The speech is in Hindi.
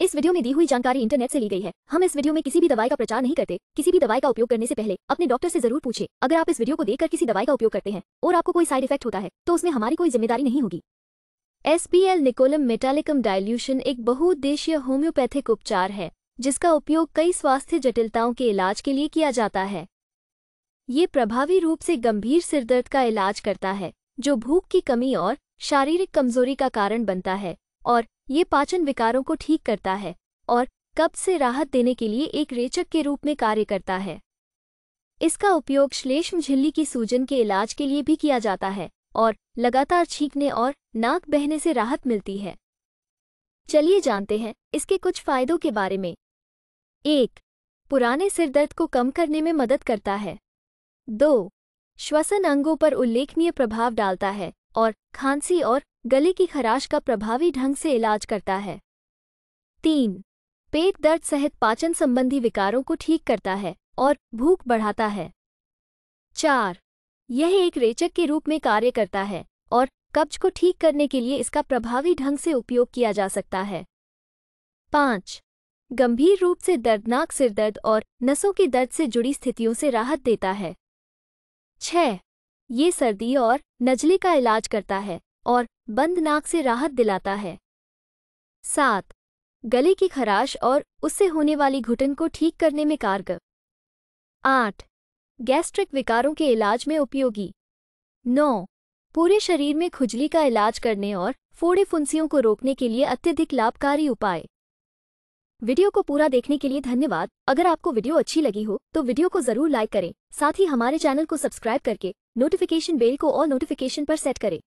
इस वीडियो में दी हुई जानकारी इंटरनेट से ली गई है हम इस वीडियो में किसी भी दवाई का प्रचार नहीं करते किसी भी दवाई का उपयोग करने से पहले अपने डॉक्टर से जरूर पूछे अगर आप इस वीडियो को देखकर किसी दवाई का उपयोग करते हैं और आपको कोई साइड इफेक्ट होता है तो उसमें हमारी कोई जिम्मेदारी नहीं होगी एस निकोलम मेटालिकम डायल्यूशन एक बहुउद्देशीय होम्योपैथिक उपचार है जिसका उपयोग कई स्वास्थ्य जटिलताओं के इलाज के लिए किया जाता है ये प्रभावी रूप से गंभीर सिरदर्द का इलाज करता है जो भूख की कमी और शारीरिक कमजोरी का कारण बनता है और ये पाचन विकारों को ठीक करता है और कब्ज से राहत देने के लिए एक रेचक के रूप में कार्य करता है इसका उपयोग श्लेष्म झिल्ली की सूजन के इलाज के लिए भी किया जाता है और लगातार छींकने और नाक बहने से राहत मिलती है चलिए जानते हैं इसके कुछ फायदों के बारे में एक पुराने सिरदर्द को कम करने में मदद करता है दो श्वसन अंगों पर उल्लेखनीय प्रभाव डालता है और खांसी और गले की खराश का प्रभावी ढंग से इलाज करता है तीन पेट दर्द सहित पाचन संबंधी विकारों को ठीक करता है और भूख बढ़ाता है चार यह एक रेचक के रूप में कार्य करता है और कब्ज को ठीक करने के लिए इसका प्रभावी ढंग से उपयोग किया जा सकता है पाँच गंभीर रूप से दर्दनाक सिरदर्द और नसों के दर्द से जुड़ी स्थितियों से राहत देता है छह ये सर्दी और नजले का इलाज करता है और बंद नाक से राहत दिलाता है सात गले की खराश और उससे होने वाली घुटन को ठीक करने में कारगर आठ गैस्ट्रिक विकारों के इलाज में उपयोगी नौ पूरे शरीर में खुजली का इलाज करने और फोड़े फुंसियों को रोकने के लिए अत्यधिक लाभकारी उपाय वीडियो को पूरा देखने के लिए धन्यवाद अगर आपको वीडियो अच्छी लगी हो तो वीडियो को जरूर लाइक करें साथ ही हमारे चैनल को सब्सक्राइब करके नोटिफिकेशन बेल को ऑल नोटिफिकेशन पर सेट करें